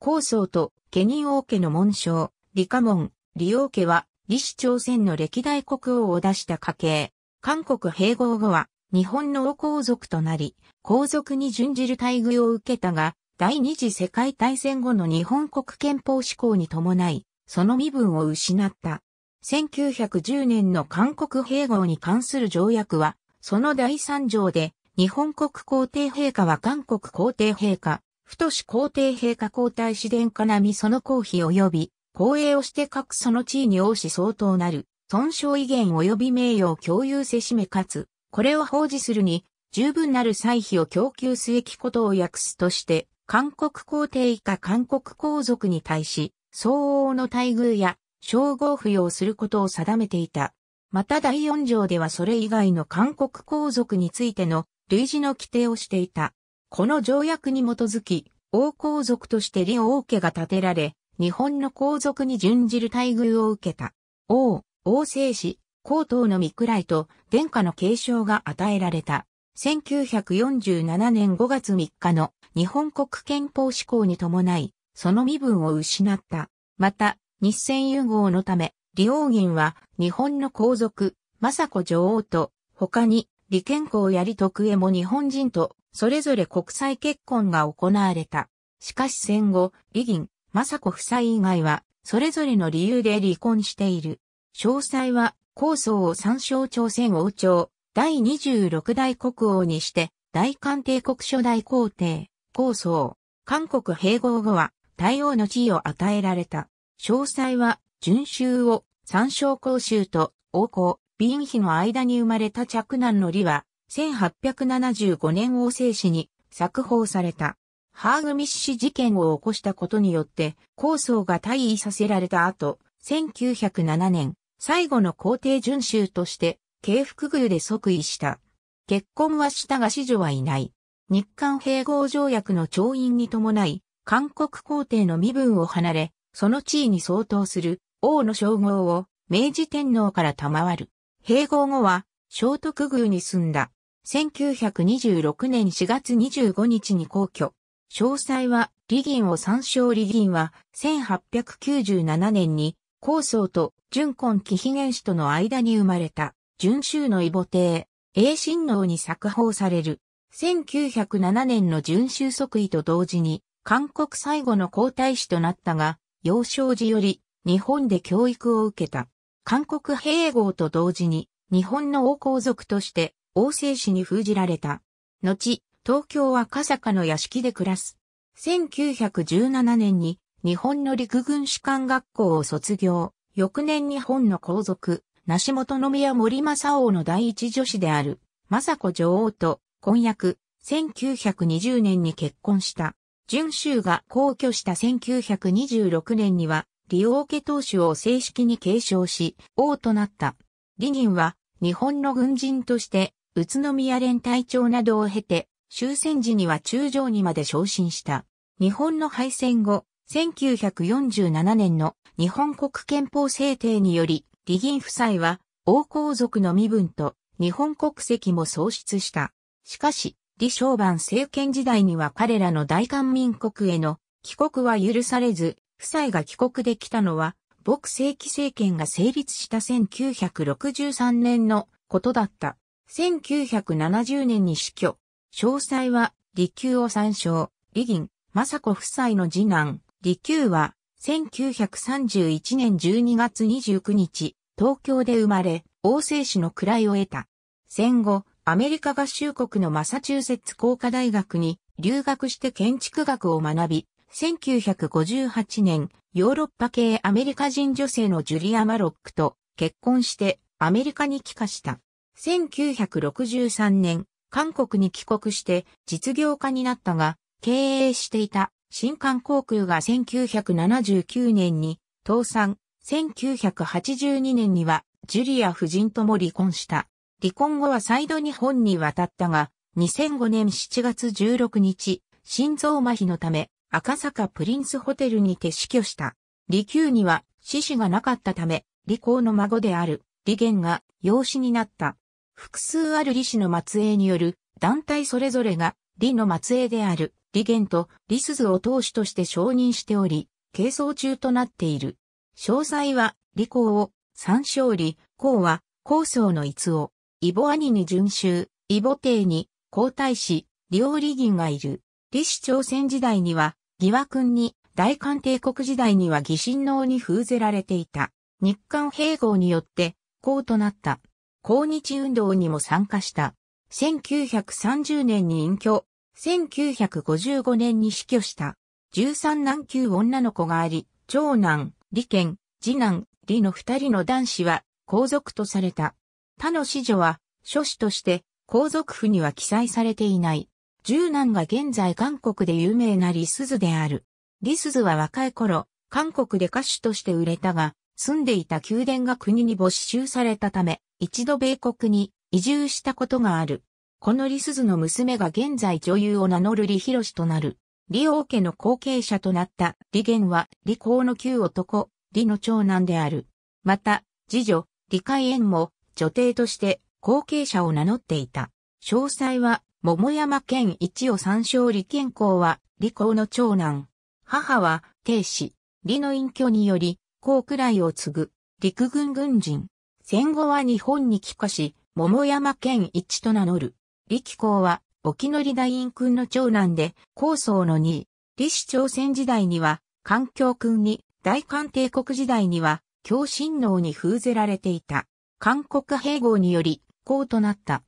高僧とケニ王家の紋章、李家門、李王家は、李氏朝鮮の歴代国王を出した家系。韓国併合後は、日本の王皇族となり、皇族に準じる待遇を受けたが、第二次世界大戦後の日本国憲法施行に伴い、その身分を失った。1910年の韓国併合に関する条約は、その第三条で、日本国皇帝陛下は韓国皇帝陛下、太し皇帝陛下皇太子殿下並みその皇費及び、公営をして各その地位に応し相当なる、尊称威厳及び名誉を共有せしめかつ、これを奉置するに、十分なる歳費を供給すべきことを訳すとして、韓国皇帝以下韓国皇族に対し、相応の待遇や、称号付与をすることを定めていた。また第4条ではそれ以外の韓国皇族についての類似の規定をしていた。この条約に基づき、王皇族として李王家が建てられ、日本の皇族に準じる待遇を受けた。王、王政史、皇統の御位と殿下の継承が与えられた。1947年5月3日の日本国憲法施行に伴い、その身分を失った。また、日戦融合のため、李王銀は日本の皇族、政子女王と、他に、李健康やり徳江も日本人とそれぞれ国際結婚が行われた。しかし戦後、李銀、雅子夫妻以外は、それぞれの理由で離婚している。詳細は、構想を参照朝鮮王朝、第26代国王にして、大韓帝国初代皇帝、構想、韓国併合後は、対応の地位を与えられた。詳細は、順州を、参照公衆と、王公、貧妃の間に生まれた嫡男の李は、1875年王政史に作法された。ハーグミッシ事件を起こしたことによって、構想が退位させられた後、1907年、最後の皇帝準州として、慶福宮で即位した。結婚はしたが子女はいない。日韓併合条約の調印に伴い、韓国皇帝の身分を離れ、その地位に相当する王の称号を明治天皇から賜る。併合後は、聖徳宮に住んだ。1926年4月25日に皇居。詳細は、李銀を参照李銀は、1897年に、皇僧と純根紀妃元氏との間に生まれた、純州の異母帝、英親王に作法される。1907年の純州即位と同時に、韓国最後の皇太子となったが、幼少時より、日本で教育を受けた。韓国併合と同時に、日本の王皇族として、王政氏に封じられた。後、東京は笠坂の屋敷で暮らす。1917年に日本の陸軍士官学校を卒業。翌年日本の皇族、梨本宮森正王の第一女子である、雅子女王と婚約、1920年に結婚した。準州が皇居した1926年には、利用家当主を正式に継承し、王となった。李仁は、日本の軍人として、宇都宮連隊長などを経て、終戦時には中将にまで昇進した。日本の敗戦後、1947年の日本国憲法制定により、李銀夫妻は王皇族の身分と日本国籍も喪失した。しかし、李承万政権時代には彼らの大韓民国への帰国は許されず、夫妻が帰国できたのは、朴正規政権が成立した1963年のことだった。1970年に死去。詳細は、利休を参照。李銀、雅子夫妻の次男、利休は、1931年12月29日、東京で生まれ、王政氏の位を得た。戦後、アメリカ合衆国のマサチューセッツ工科大学に留学して建築学を学び、1958年、ヨーロッパ系アメリカ人女性のジュリア・マロックと結婚してアメリカに帰化した。1963年、韓国に帰国して実業家になったが、経営していた新韓航空が1979年に倒産、1982年にはジュリア夫人とも離婚した。離婚後は再度日本に渡ったが、2005年7月16日、心臓麻痺のため赤坂プリンスホテルにて死去した。離宮には死死がなかったため、離婚の孫である、李元が養子になった。複数ある李氏の末裔による団体それぞれが李の末裔である李元と李鈴を党首として承認しており、係争中となっている。詳細は李公を、三勝李、公は、公僧の逸を、イボ兄に順州、イボ帝に、皇太子、李王李銀がいる。李氏朝鮮時代には、義和君に、大韓帝国時代には義神王に封ぜられていた。日韓併合によって、公となった。抗日運動にも参加した。1930年に隠居、1955年に死去した。13男級女の子があり、長男、李健、次男、李の二人の男子は皇族とされた。他の子女は、諸子として皇族府には記載されていない。十男が現在韓国で有名なリスズである。リスズは若い頃、韓国で歌手として売れたが、住んでいた宮殿が国に没収されたため、一度米国に移住したことがある。このリスズの娘が現在女優を名乗る李博シとなる。李王家の後継者となった李玄は李公の旧男、李の長男である。また、次女、李海燕も女帝として後継者を名乗っていた。詳細は、桃山県一を参照李健公は、李公の長男。母は、帝子、李の隠居により、公くらいを継ぐ、陸軍軍人。戦後は日本に帰化し、桃山県一と名乗る。力公は、沖乗大院君の長男で、高層の2位。李氏朝鮮時代には、環境君に、大韓帝国時代には、京親王に封ぜられていた。韓国併合により、公となった。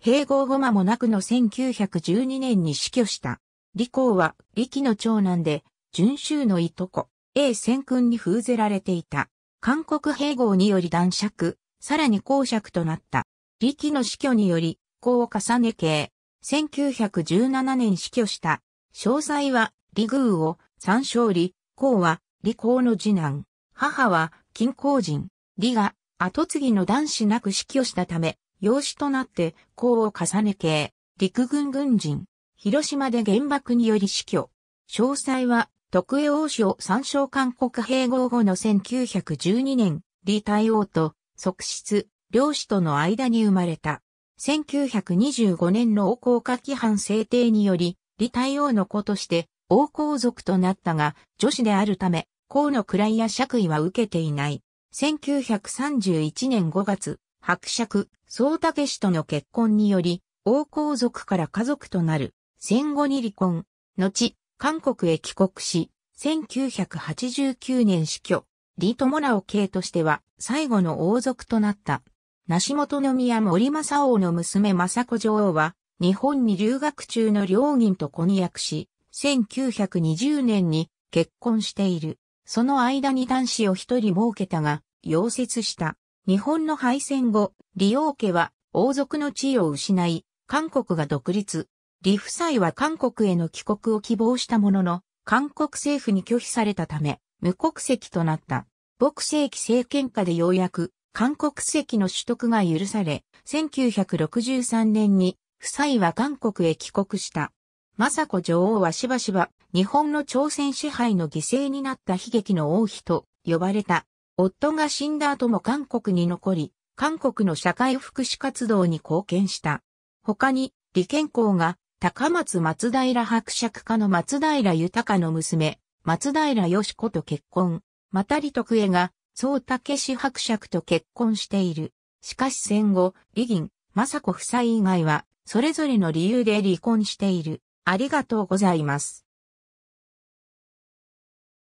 併合後間もなくの1912年に死去した。李公は、李の長男で、順州のいとこ。A 戦訓に封ぜられていた。韓国併合により断尺、さらに公爵となった。李の死去により、功を重ね系、1917年死去した。詳細は、李宮を、参照李、功は、李公の次男。母は、金公人。李が、後継ぎの男子なく死去したため、養子となって、功を重ね系、陸軍軍人。広島で原爆により死去。詳細は、徳江王将参照韓国併合後の1912年、李大王と側室、両氏との間に生まれた。1925年の王公家規範制定により、李大王の子として王皇族となったが、女子であるため、公の位や爵位は受けていない。1931年5月、伯爵、総武氏との結婚により、王皇族から家族となる。戦後に離婚。後、韓国へ帰国し、1989年死去、李友直系としては最後の王族となった。梨本宮森正王の娘正子女王は、日本に留学中の両銀と婚約し、1920年に結婚している。その間に男子を一人設けたが、溶接した。日本の敗戦後、李王家は王族の地位を失い、韓国が独立、李夫妻は韓国への帰国を希望したものの、韓国政府に拒否されたため、無国籍となった。牧世紀政権下でようやく、韓国籍の取得が許され、1963年に、夫妻は韓国へ帰国した。雅子女王はしばしば、日本の朝鮮支配の犠牲になった悲劇の王妃と呼ばれた。夫が死んだ後も韓国に残り、韓国の社会福祉活動に貢献した。他に、李健康が高松松平伯爵家の松平豊の娘、松平よし子と結婚。また李徳江が、宗武氏伯爵と結婚している。しかし戦後、李銀、雅子夫妻以外は、それぞれの理由で離婚している。ありがとうございます。